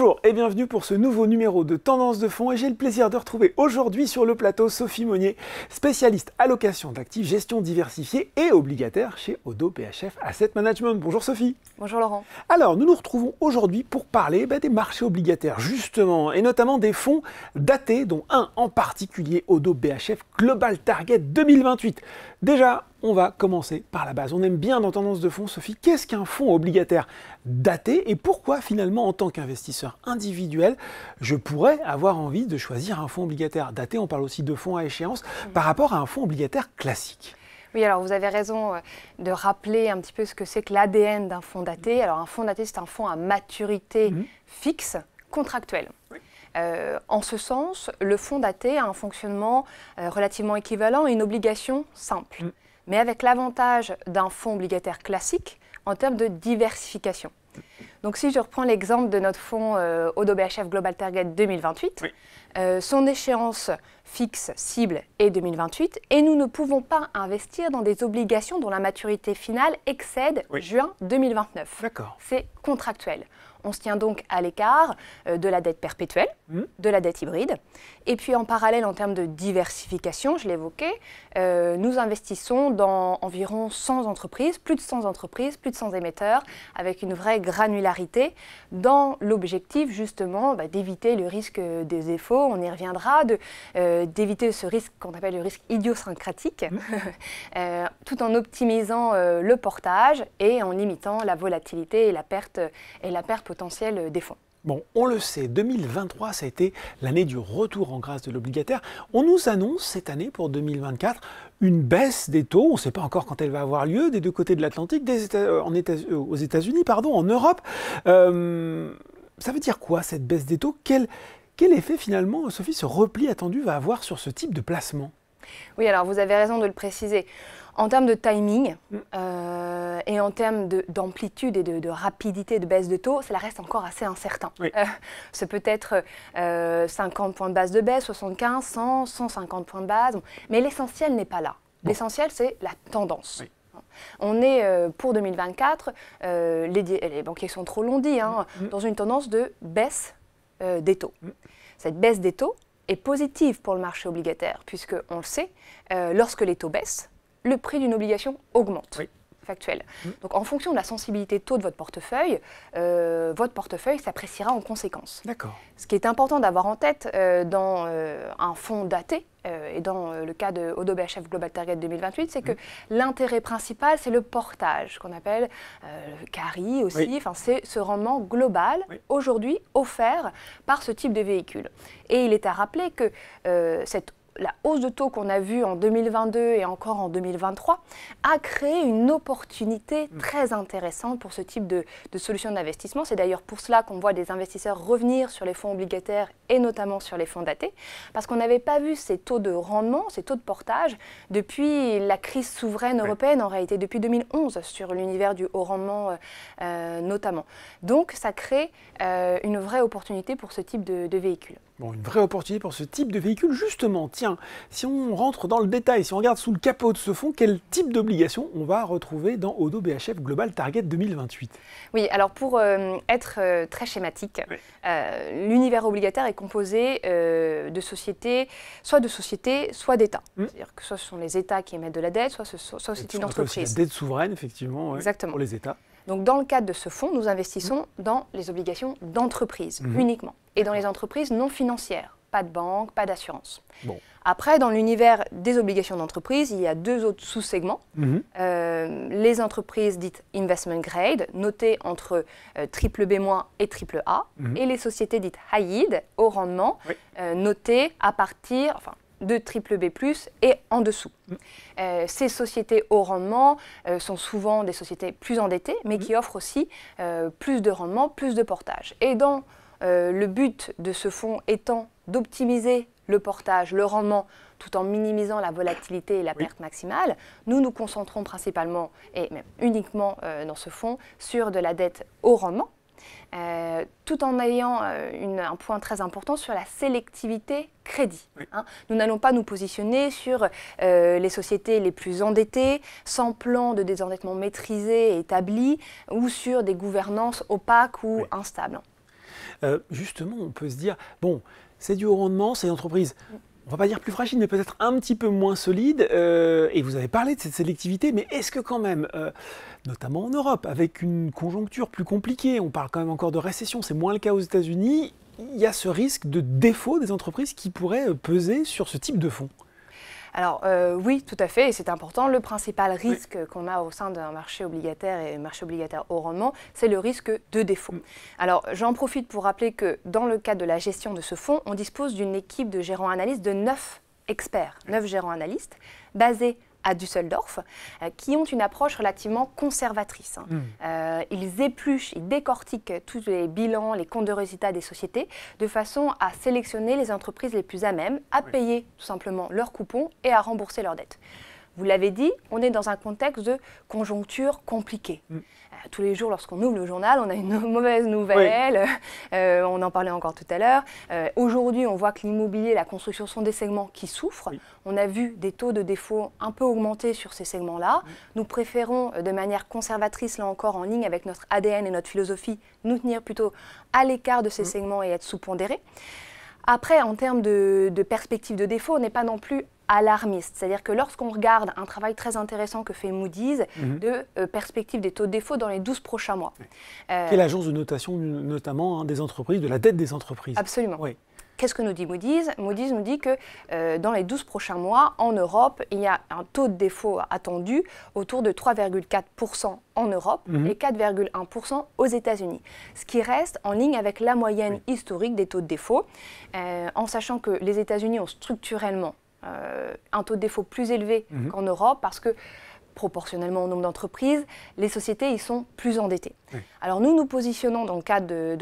Bonjour et bienvenue pour ce nouveau numéro de Tendance de fonds et j'ai le plaisir de retrouver aujourd'hui sur le plateau Sophie Monnier, spécialiste allocation d'actifs, gestion diversifiée et obligataire chez Odo PHF Asset Management. Bonjour Sophie. Bonjour Laurent. Alors nous nous retrouvons aujourd'hui pour parler bah, des marchés obligataires justement et notamment des fonds datés dont un en particulier Odo BHF Global Target 2028. Déjà, on va commencer par la base. On aime bien dans Tendance de fonds, Sophie, qu'est-ce qu'un fonds obligataire daté et pourquoi finalement en tant qu'investisseur individuel, je pourrais avoir envie de choisir un fonds obligataire daté, on parle aussi de fonds à échéance, mm. par rapport à un fonds obligataire classique oui, alors vous avez raison euh, de rappeler un petit peu ce que c'est que l'ADN d'un fonds daté. Mm. Alors un fonds daté, c'est un fonds à maturité mm. fixe, contractuelle. Euh, en ce sens, le fonds daté a un fonctionnement euh, relativement équivalent à une obligation simple mais avec l'avantage d'un fonds obligataire classique en termes de diversification. Donc si je reprends l'exemple de notre fonds euh, Global Target 2028, euh, son échéance fixe cible est 2028 et nous ne pouvons pas investir dans des obligations dont la maturité finale excède juin 2029. C'est contractuel. On se tient donc à l'écart euh, de la dette perpétuelle, mmh. de la dette hybride et puis en parallèle, en termes de diversification, je l'évoquais, euh, nous investissons dans environ 100 entreprises, plus de 100 entreprises, plus de 100 émetteurs, avec une vraie granularité, dans l'objectif justement bah, d'éviter le risque des défauts, on y reviendra, euh, d'éviter ce risque qu'on appelle le risque idiosyncratique, mmh. euh, tout en optimisant le portage et en limitant la volatilité et la perte, et la perte potentielle des fonds. Bon, on le sait, 2023, ça a été l'année du retour en grâce de l'obligataire. On nous annonce cette année pour 2024 une baisse des taux. On ne sait pas encore quand elle va avoir lieu des deux côtés de l'Atlantique, euh, euh, aux États-Unis, pardon, en Europe. Euh, ça veut dire quoi cette baisse des taux quel effet finalement, Sophie, ce repli attendu va avoir sur ce type de placement oui, alors vous avez raison de le préciser. En termes de timing mm. euh, et en termes d'amplitude et de, rapidité de baisse de taux, cela reste encore assez incertain. Euh, ce c'est peut-être 50 euh, points de base de baisse, 75, 100, 150 points de base. Mais l'essentiel n'est pas là. L'essentiel, c'est la tendance. On est pour 2024, les, banquiers sont trop l'ont dit, hein, mm. mm. dans une tendance de baisse des taux. Cette baisse des taux est positive pour le marché obligataire, puisque on le sait, lorsque les taux baissent, le prix d'une obligation augmente. Factuel. Mmh. Donc en fonction de la sensibilité taux de votre portefeuille, euh, votre portefeuille s'appréciera en conséquence. D'accord. Ce qui est important d'avoir en tête euh, dans euh, un fonds daté, et dans le cas de Odo BHF Global Target 2028, c'est que mmh. l'intérêt principal, c'est le portage, qu'on appelle le carry aussi, enfin, c'est ce rendement global aujourd'hui offert par ce type de véhicule. Et il est à rappeler que cette la hausse de taux qu'on a vue en 2022 et encore en 2023 a créé une opportunité mm. très intéressante pour ce type de, solution d'investissement. C'est d'ailleurs pour cela qu'on voit des investisseurs revenir sur les fonds obligataires et notamment sur les fonds datés, parce qu'on n'avait pas vu ces taux de rendement, ces taux de portage depuis la crise souveraine européenne en réalité, depuis 2011 sur l'univers du haut rendement euh, euh, notamment. Donc ça crée euh, une vraie opportunité pour ce type de véhicule. Bon, une vraie opportunité pour ce type de véhicule, justement. Tiens, si on rentre dans le détail, si on regarde sous le capot de ce fonds, quel type d'obligation on va retrouver dans Odo BHF Global Target 2028 Oui, alors pour euh, être euh, très schématique, euh, l'univers obligataire est composé de sociétés, soit de sociétés, soit d'États. Mmh. C'est-à-dire que soit ce sont les États qui émettent de la dette, soit, c'est une entreprise. C'est la dette souveraine, effectivement, Exactement. pour les États. Donc, dans le cadre de ce fonds, nous investissons dans les obligations d'entreprise mhm. uniquement et dans les entreprises non financières. Pas de banque, pas d'assurance. Après, dans l'univers des obligations d'entreprise, il y a deux autres sous-segments. Mhm. Euh, les entreprises dites investment grade, notées entre euh, triple B- et triple A, mhm. et les sociétés dites high yield, au rendement, euh, notées à partir, enfin, de triple B+, et en dessous. Mm. Euh, ces sociétés au rendement euh, sont souvent des sociétés plus endettées, mais mm. qui offrent aussi euh, plus de rendement, plus de portage. Et dans le but de ce fonds étant d'optimiser le portage, le rendement, tout en minimisant la volatilité et la perte maximale, nous nous concentrons principalement et même uniquement dans ce fonds sur de la dette au rendement, euh, tout en ayant euh, un point très important sur la sélectivité crédit. Hein. Nous n'allons pas nous positionner sur euh, les sociétés les plus endettées, sans plan de désendettement maîtrisé et établi, ou sur des gouvernances opaques ou instables. justement, on peut se dire, bon, c'est du haut rendement, c'est entreprises on va pas dire plus fragile, mais peut-être un petit peu moins solide. Euh, et vous avez parlé de cette sélectivité, mais est-ce que quand même, euh, notamment en Europe, avec une conjoncture plus compliquée, on parle quand même encore de récession, c'est moins le cas aux États-Unis, il y a ce risque de défaut des entreprises qui pourrait peser sur ce type de fonds alors euh, oui, tout à fait, et c'est important. Le principal risque qu'on a au sein d'un marché obligataire et marché obligataire au rendement, c'est le risque de défaut. Mm. Alors j'en profite pour rappeler que dans le cadre de la gestion de ce fonds, on dispose d'une équipe de gérants analystes de neuf experts, neuf gérants analystes, basés à Düsseldorf, euh, qui ont une approche relativement conservatrice. Hein. Hmm. Euh, ils épluchent, ils décortiquent tous les bilans, les comptes de résultats des sociétés, de façon à sélectionner les entreprises les plus à même, à payer tout simplement leurs coupons et à rembourser leurs dettes. Vous l'avez dit, on est dans un contexte de conjoncture compliquée. Hmm tous les jours, lorsqu'on ouvre le journal, on a une mauvaise nouvelle. Euh, on en parlait encore tout à l'heure. Euh, aujourd'hui, on voit que l'immobilier, la construction sont des segments qui souffrent. On a vu des taux de défaut un peu augmentés sur ces segments-là. Nous préférons, euh, de manière conservatrice, là encore, en ligne avec notre ADN et notre philosophie, nous tenir plutôt à l'écart de ces mm. segments et être sous-pondérés. Après, en termes de, de perspective de défaut, on n'est pas non plus alarmiste. C'est-à-dire que lorsqu'on regarde un travail très intéressant que fait Moody's mhm. de euh, perspective des taux de défaut dans les 12 prochains mois. et l'agence de notation notamment hein, des entreprises, de la dette des entreprises. Absolument. Oui. Qu'est-ce que nous dit Moody's Moody's nous dit que euh, dans les 12 prochains mois, en Europe, il y a un taux de défaut attendu autour de 3,4% en Europe mhm. et 4,1% aux États-Unis, ce qui reste en ligne avec la moyenne historique des taux de défaut, euh, en sachant que les États-Unis ont structurellement euh, un taux de défaut plus élevé mhm. qu'en Europe parce que proportionnellement au nombre d'entreprises, les sociétés y sont plus endettées. Alors nous, nous positionnons dans le cadre de,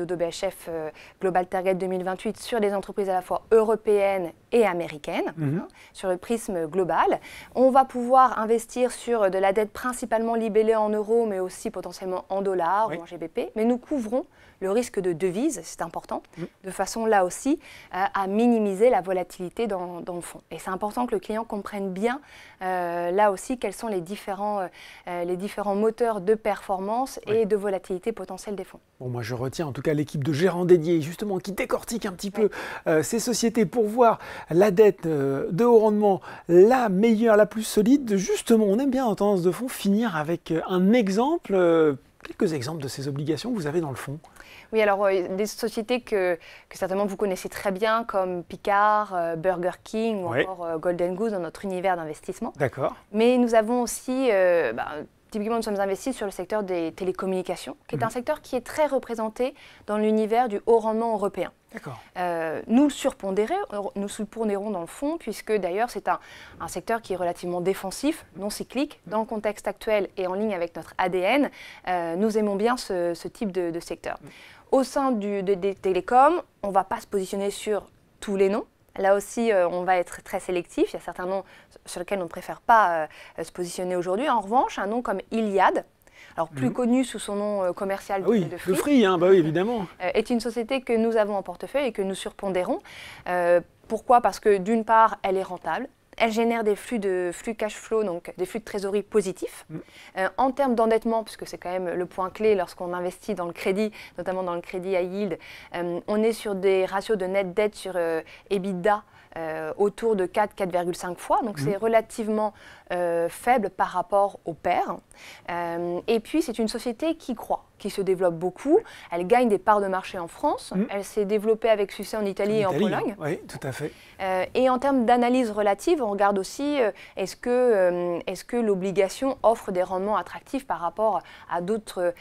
euh, Global Target 2028 sur des entreprises à la fois européennes et américaines, mhm. hein, sur le prisme global. On va pouvoir investir sur euh, de la dette principalement libellée en euros, mais aussi potentiellement en dollars ou en GBP. Mais nous couvrons le risque de devise, c'est important, mhm. de façon là aussi euh, à minimiser la volatilité dans, le fonds. Et c'est important que le client comprenne bien là aussi quels sont les différents, les différents moteurs de performance et de volatilité potentielle des fonds. Bon, moi je retiens en tout cas l'équipe de gérants dédiés, justement, qui décortique un petit peu euh, ces sociétés pour voir la dette euh, de haut rendement, la meilleure, la plus solide. Justement, on aime bien en tendance de fonds finir avec euh, un exemple. quelques exemples de ces obligations que vous avez dans le fonds Oui, alors des sociétés que, que, certainement vous connaissez très bien, comme Picard, Burger King ou encore Golden Goose dans notre univers d'investissement. D'accord. Mais nous avons aussi ben, Typiquement, nous sommes investis sur le secteur des télécommunications, qui est un mhm. secteur qui est très représenté dans l'univers du haut rendement européen. Euh, nous le surpondérons, euh, nous surpondérons dans le fond, puisque d'ailleurs c'est un, secteur qui est relativement défensif, non cyclique. Mhm. Dans le contexte actuel et en ligne avec notre ADN, euh, nous aimons bien ce, type de, secteur. Mhm. Au sein du, des télécoms, on ne va pas se positionner sur tous les noms, Là aussi, euh, on va être très sélectif. Il y a certains noms sur lesquels on ne préfère pas euh, se positionner aujourd'hui. En revanche, un nom comme Iliad, alors plus mhm. connu sous son nom euh, commercial ah le Free hein, bah oui, évidemment. est une société que nous avons en portefeuille et que nous surpondérons. pourquoi Parce que d'une part, elle est rentable, elle génère des flux de flux cash flow, donc des flux de trésorerie positifs. Mm. Euh, en termes d'endettement, puisque c'est quand même le point clé lorsqu'on investit dans le crédit, notamment dans le crédit à yield, euh, on est sur des ratios de net dette sur euh, EBITDA autour de 4-4,5 fois. Donc c'est mm. relativement faible par rapport au père. et puis c'est une société qui croit qui se développe beaucoup. Elle gagne des parts de marché en France. Mm. Elle s'est développée avec succès en Italie et en Pologne. Oui, tout à fait. Euh, et en termes d'analyse relative, on regarde aussi euh, est-ce que, euh, est-ce que l'obligation offre des rendements attractifs par rapport à d'autres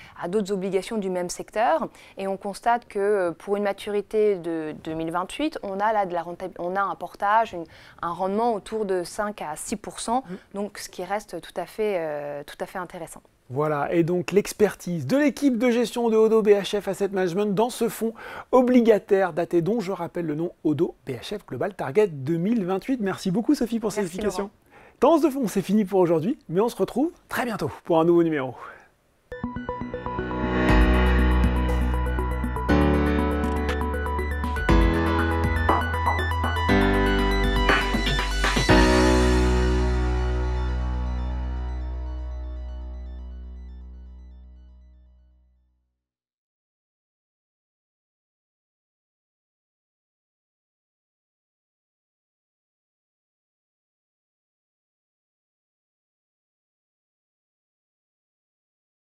obligations du même secteur. Et on constate que pour une maturité de 2028, on a, là de la on a un portage, un rendement autour de 5 à 6 mm. donc ce qui reste tout à fait, tout à fait intéressant. Voilà, et donc l'expertise de l'équipe de gestion de Odo BHF Asset Management dans ce fonds obligataire daté dont je rappelle le nom Odo BHF Global Target 2028. Merci beaucoup Sophie pour cette explication. Tendance de fond, c'est fini pour aujourd'hui, mais on se retrouve très bientôt pour un nouveau numéro.